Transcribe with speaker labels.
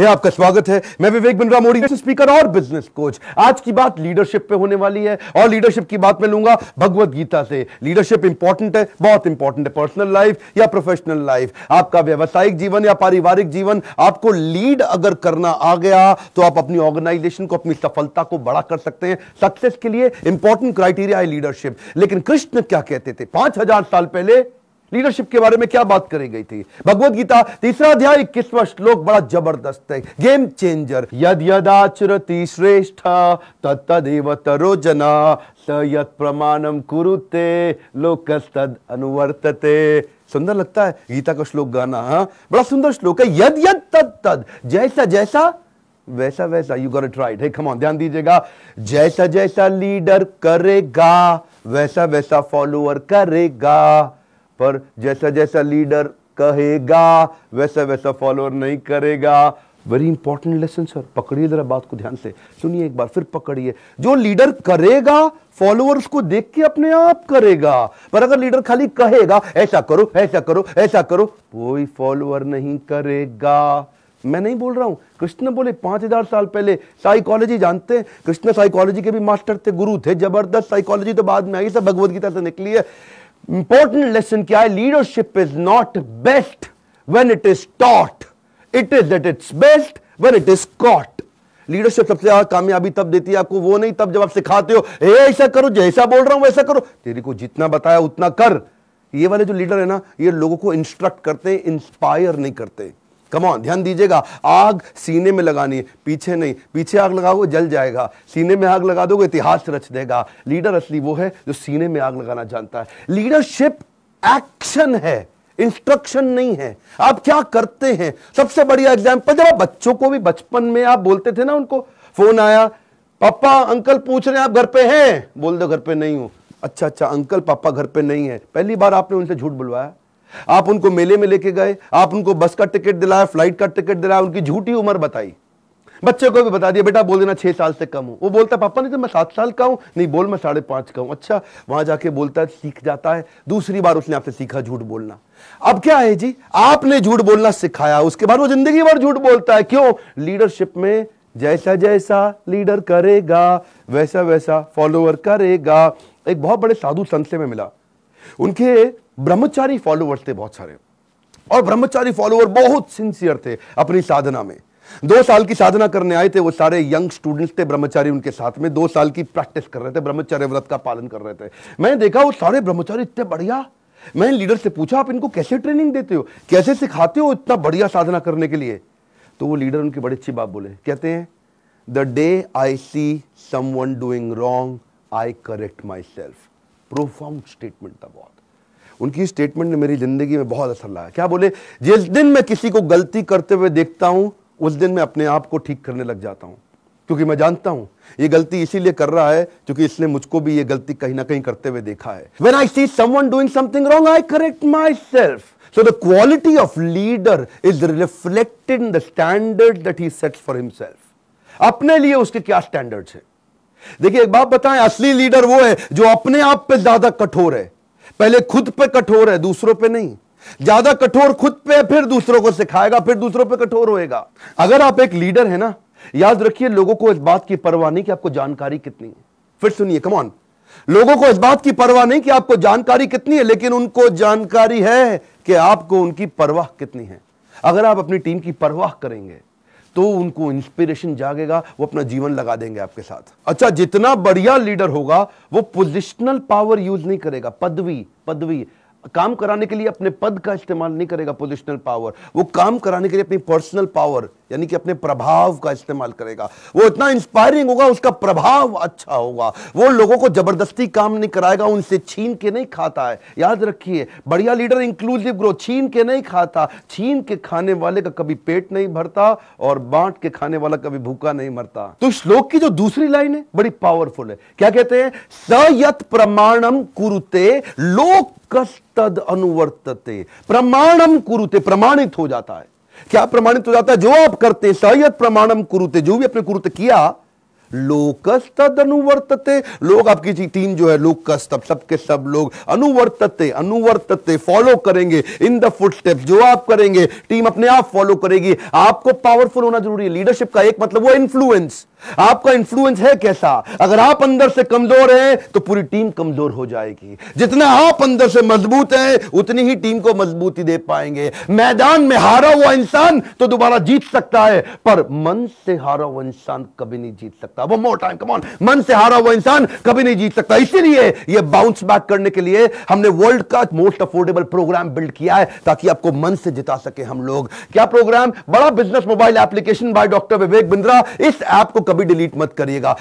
Speaker 1: ये आपका स्वागत है मैं विवेक बिंद्रा मोड़ी स्पीकर और बिजनेस कोच आज की बात लीडरशिप पे होने वाली है और लीडरशिप की बात मैं लूंगा भगवत गीता से लीडरशिप इंपॉर्टेंट है बहुत इंपॉर्टेंट है पर्सनल लाइफ या प्रोफेशनल लाइफ आपका व्यावसायिक जीवन या पारिवारिक जीवन आपको लीड अगर करना आ गया तो आप अपनी ऑर्गेनाइजेशन को अपनी सफलता को बड़ा कर सकते हैं सक्सेस के लिए इंपॉर्टेंट क्राइटेरिया है लीडरशिप लेकिन कृष्ण क्या कहते थे पांच हजार साल पहले लीडरशिप के बारे में क्या बात करी गई थी भगवत गीता तीसरा अध्याय इक्कीसवा श्लोक बड़ा जबरदस्त है गेम चेंजर यद यदाचरति श्रेष्ठ तत्तदेव तरोजना स प्रमाणम कुरुते लोकस्तद अनुवर्तते सुंदर लगता है गीता का श्लोक गाना हा? बड़ा सुंदर श्लोक है यद यद तद तद जैसा जैसा वैसा वैसा यू गॉट इट राइट है कम ध्यान दीजिएगा जैसा जैसा लीडर करेगा वैसा वैसा फॉलोअर करेगा पर जैसा जैसा लीडर कहेगा वैसा वैसा फॉलोअर नहीं करेगा वेरी इंपॉर्टेंट लेसन सर पकड़िए जरा बात को ध्यान से सुनिए एक बार फिर पकड़िए जो लीडर करेगा फॉलोअर्स को देख के अपने आप करेगा पर अगर लीडर खाली कहेगा ऐसा करो ऐसा करो ऐसा करो कोई फॉलोअर नहीं करेगा मैं नहीं बोल रहा हूं कृष्ण बोले पांच हजार साल पहले साइकोलॉजी जानते हैं कृष्ण साइकोलॉजी के भी मास्टर थे गुरु थे जबरदस्त साइकोलॉजी तो बाद में आई सब भगवदगीता से निकली है इंपॉर्टेंट लेसन क्या है leadership is not best when it is taught it is that it's best when it is caught leadership सबसे ज्यादा कामयाबी तब देती है आपको वो नहीं तब जब आप सिखाते हो ए ऐसा करो जैसा बोल रहा हूं वैसा करो तेरे को जितना बताया उतना कर ये वाले जो लीडर है ना ये लोगों को इंस्ट्रक्ट करते हैं इंस्पायर नहीं करते कम ऑन ध्यान दीजिएगा आग सीने में लगानी है पीछे नहीं पीछे आग लगाओगे जल जाएगा सीने में आग लगा दोगे इतिहास रच देगा लीडर असली वो है जो सीने में आग लगाना जानता है लीडरशिप एक्शन है इंस्ट्रक्शन नहीं है आप क्या करते हैं सबसे बढ़िया एग्जाम्पल जब आप बच्चों को भी बचपन में आप बोलते थे ना उनको फोन आया पापा अंकल पूछ रहे हैं आप घर पे हैं बोल दो घर पे नहीं हूं अच्छा अच्छा अंकल पापा घर पे नहीं है पहली बार आपने उनसे झूठ बुलवाया आप उनको मेले में लेके गए आप उनको बस का टिकट दिलाया फ्लाइट का टिकट दिलाया उनकी झूठी उम्र बताई बच्चे को भी बता दिया बेटा बोल देना छह साल से कम हूं वो बोलता पापा नहीं तो मैं सात साल का हूं नहीं बोल मैं साढ़े पांच का हूं अच्छा वहां जाके बोलता है सीख जाता है दूसरी बार उसने आपसे सीखा झूठ बोलना अब क्या है जी आपने झूठ बोलना सिखाया उसके बाद वो जिंदगी भर झूठ बोलता है क्यों लीडरशिप में जैसा जैसा लीडर करेगा वैसा वैसा फॉलोअर करेगा एक बहुत बड़े साधु संत से मैं मिला उनके ब्रह्मचारी फॉलोअर्स थे बहुत सारे और ब्रह्मचारी फॉलोअर बहुत सिंसियर थे अपनी साधना में दो साल की साधना करने आए थे वो सारे यंग स्टूडेंट्स थे ब्रह्मचारी उनके साथ में दो साल की प्रैक्टिस कर रहे थे ब्रह्मचार्य व्रत का पालन कर रहे थे मैंने देखा वो सारे ब्रह्मचारी इतने बढ़िया मैंने लीडर से पूछा आप इनको कैसे ट्रेनिंग देते हो कैसे सिखाते हो इतना बढ़िया साधना करने के लिए तो वो लीडर उनकी बड़ी अच्छी बात बोले कहते हैं the day I see someone doing wrong I correct myself profound statement था बहुत उनकी स्टेटमेंट ने मेरी ज़िंदगी में बहुत असर लाया क्या बोले जिस दिन मैं किसी को गलती करते हुए देखता हूं उस दिन मैं अपने आप को ठीक करने लग जाता हूं क्योंकि मैं जानता हूं ये गलती इसीलिए कर रहा है क्योंकि इसने मुझको भी ये गलती कहीं ना कहीं करते हुए देखा है when I see someone doing something wrong I correct myself so the quality of leader is reflected in the standard that he sets for himself अपने लिए उसके क्या स्टैंडर्ड्स हैं देखिए एक बात बताएं असली लीडर वो है जो अपने आप पे ज्यादा कठोर है पहले खुद पे कठोर है दूसरों पे नहीं ज्यादा कठोर खुद पे फिर दूसरों को सिखाएगा फिर दूसरों पे कठोर होएगा अगर आप एक लीडर है ना याद रखिए लोगों को इस बात की परवाह नहीं कि आपको जानकारी कितनी है फिर सुनिए कमॉन लोगों को इस बात की परवाह नहीं कि आपको जानकारी कितनी है लेकिन उनको जानकारी है कि आपको उनकी परवाह कितनी है अगर आप अपनी टीम की परवाह करेंगे तो उनको इंस्पिरेशन जागेगा वो अपना जीवन लगा देंगे आपके साथ अच्छा जितना बढ़िया लीडर होगा वो पोजिशनल पावर यूज नहीं करेगा पदवी पदवी काम कराने के लिए अपने पद का इस्तेमाल नहीं करेगा पोजिशनल पावर वो काम कराने के लिए अपनी पर्सनल पावर यानी कि अपने प्रभाव का इस्तेमाल करेगा वो इतना इंस्पायरिंग होगा उसका प्रभाव अच्छा होगा वो लोगों को जबरदस्ती काम नहीं कराएगा उनसे छीन के नहीं खाता है याद रखिए बढ़िया लीडर इंक्लूसिव ग्रोथ छीन के नहीं खाता छीन के खाने वाले का कभी पेट नहीं भरता और बांट के खाने वाला कभी भूखा नहीं मरता तो श्लोक की जो दूसरी लाइन है बड़ी पावरफुल है क्या कहते हैं सयत प्रमाणम कुरुते लोक कस्तद अनुवर्तते प्रमाणम कुरुते प्रमाणित हो जाता है क्या प्रमाणित हो जाता है जो आप करते हैं प्रमाणम कुरुते जो भी आपने कुरुत किया लोकस्तद अनुवर्तते लोग आपकी टीम जो है लोकस तब सबके सब लोग अनुवर्तते अनुवर्तते फॉलो करेंगे इन द फुटस्टेप जो आप करेंगे टीम अपने आप फॉलो करेगी आपको पावरफुल होना जरूरी है लीडरशिप का एक मतलब वो इन्फ्लुएंस आपका इंफ्लुएंस है कैसा अगर आप अंदर से कमजोर हैं तो पूरी टीम कमजोर हो जाएगी जितना आप अंदर से मजबूत हैं उतनी ही टीम को मजबूती दे पाएंगे मैदान में हारा हुआ इंसान तो दोबारा जीत सकता है पर मन से हारा हुआ इंसान कभी नहीं जीत सकता वो मोर टाइम कमॉन मन से हारा हुआ इंसान कभी नहीं जीत सकता इसीलिए यह बाउंस बैक करने के लिए हमने वर्ल्ड का मोस्ट अफोर्डेबल प्रोग्राम बिल्ड किया है ताकि आपको मन से जिता सके हम लोग क्या प्रोग्राम बड़ा business mobile application by doctor Vivek Bindra इस ऐप को कभी डिलीट मत करिएगा